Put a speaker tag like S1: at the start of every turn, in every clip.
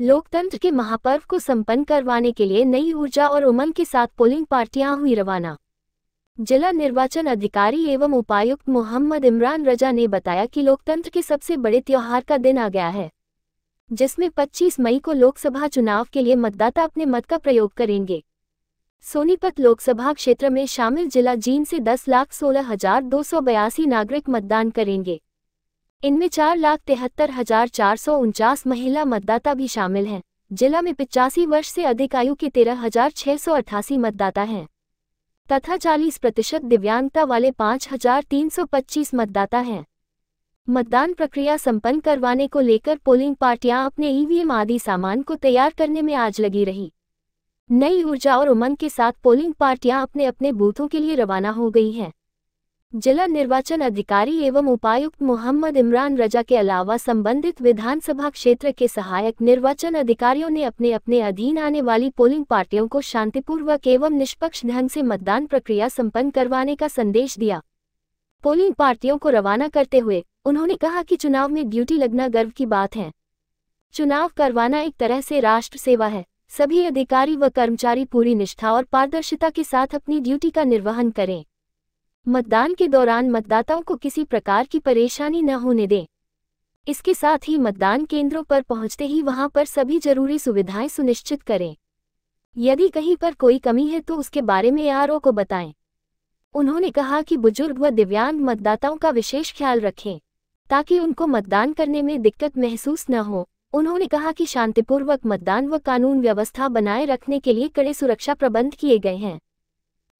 S1: लोकतंत्र के महापर्व को संपन्न करवाने के लिए नई ऊर्जा और उमंग के साथ पोलिंग पार्टियां हुई रवाना जिला निर्वाचन अधिकारी एवं उपायुक्त मोहम्मद इमरान रजा ने बताया कि लोकतंत्र के सबसे बड़े त्योहार का दिन आ गया है जिसमें 25 मई को लोकसभा चुनाव के लिए मतदाता अपने मत का प्रयोग करेंगे सोनीपत लोकसभा क्षेत्र में शामिल जिला जीन से दस लाख सोलह हजार दो सौ बयासी नागरिक मतदान करेंगे इनमें चार लाख तिहत्तर हजार चार सौ उनचास महिला मतदाता भी शामिल हैं जिला में पिचासी वर्ष से अधिक आयु के तेरह हजार छह सौ अट्ठासी मतदाता हैं तथा चालीस प्रतिशत दिव्यांगता वाले पाँच हजार तीन सौ पच्चीस मतदाता हैं मतदान प्रक्रिया संपन्न करवाने को लेकर पोलिंग पार्टियां अपने ईवीएम आदि सामान को तैयार करने में आज लगी रही नई ऊर्जा और उमंग के साथ पोलिंग पार्टियां अपने अपने बूथों के लिए रवाना हो गई हैं जिला निर्वाचन अधिकारी एवं उपायुक्त मोहम्मद इमरान रजा के अलावा संबंधित विधानसभा क्षेत्र के सहायक निर्वाचन अधिकारियों ने अपने अपने अधीन आने वाली पोलिंग पार्टियों को शांतिपूर्वक एवं निष्पक्ष ढंग से मतदान प्रक्रिया संपन्न करवाने का संदेश दिया पोलिंग पार्टियों को रवाना करते हुए उन्होंने कहा कि चुनाव में ड्यूटी लगना गर्व की बात है चुनाव करवाना एक तरह से राष्ट्र सेवा है सभी अधिकारी व कर्मचारी पूरी निष्ठा और पारदर्शिता के साथ अपनी ड्यूटी का निर्वहन करें मतदान के दौरान मतदाताओं को किसी प्रकार की परेशानी न होने दें इसके साथ ही मतदान केंद्रों पर पहुंचते ही वहां पर सभी जरूरी सुविधाएं सुनिश्चित करें यदि कहीं पर कोई कमी है तो उसके बारे में आर को बताएं उन्होंने कहा कि बुजुर्ग व दिव्यांग मतदाताओं का विशेष ख्याल रखें ताकि उनको मतदान करने में दिक्कत महसूस न हो उन्होंने कहा कि शांतिपूर्वक मतदान व कानून व्यवस्था बनाए रखने के लिए कड़े सुरक्षा प्रबंध किए गए हैं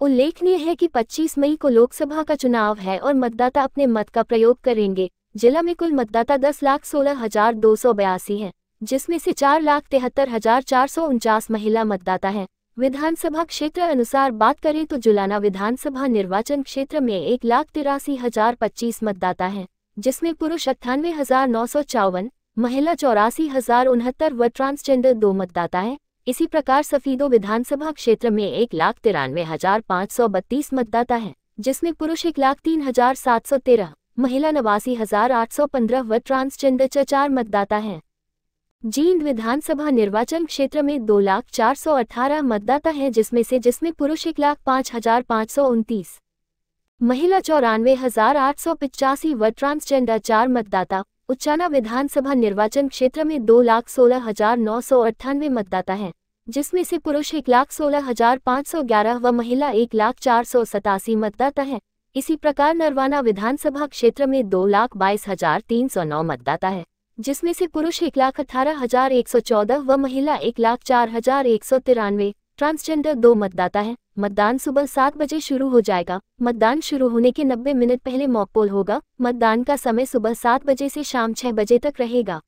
S1: उल्लेखनीय है कि 25 मई को लोकसभा का चुनाव है और मतदाता अपने मत का प्रयोग करेंगे जिला में कुल मतदाता दस लाख सोलह हजार दो सौ बयासी है जिसमें से चार लाख तिहत्तर हजार चार सौ उनचास महिला मतदाता हैं विधानसभा क्षेत्र अनुसार बात करें तो जुलाना विधानसभा निर्वाचन क्षेत्र में एक लाख तिरासी हजार पच्चीस मतदाता हैं जिसमें पुरुष अट्ठानवे हजार नौ सौ चौवन महिला चौरासी हजार उनहत्तर व ट्रांसजेंडर दो मतदाता हैं इसी प्रकार सफीदो विधानसभा क्षेत्र में एक लाख तिरानवे हजार पाँच सौ बत्तीस मतदाता हैं जिसमें पुरुष एक लाख तीन हजार सात सौ तेरह महिला नवासी हजार आठ सौ पंद्रह व ट्रांसजेंडर चार मतदाता हैं जींद विधानसभा निर्वाचन क्षेत्र में दो लाख चार सौ अठारह मतदाता हैं जिसमें से जिसमें पुरुष एक लाख पाँच हजार पाँच सौ उनतीस महिला चौरानवे हजार आठ सौ पिचासी व ट्रांसजेंडर चार मतदाता उच्चाना विधानसभा निर्वाचन क्षेत्र में दो लाख सोलह हजार नौ सौ अट्ठानवे मतदाता हैं जिसमें से पुरुष एक लाख सोलह हजार पाँच सौ ग्यारह व महिला एक लाख चार सौ सतासी मतदाता हैं इसी प्रकार नरवाना विधानसभा क्षेत्र में दो लाख बाईस हजार तीन सौ नौ मतदाता है जिसमें से पुरुष एक लाख अठारह हजार एक सौ चौदह व महिला एक लाख चार हजार एक सौ तिरानवे ट्रांसजेंडर दो मतदाता है मतदान सुबह सात बजे शुरू हो जाएगा मतदान शुरू होने के 90 मिनट पहले मॉक पोल होगा मतदान का समय सुबह सात बजे से शाम छह बजे तक रहेगा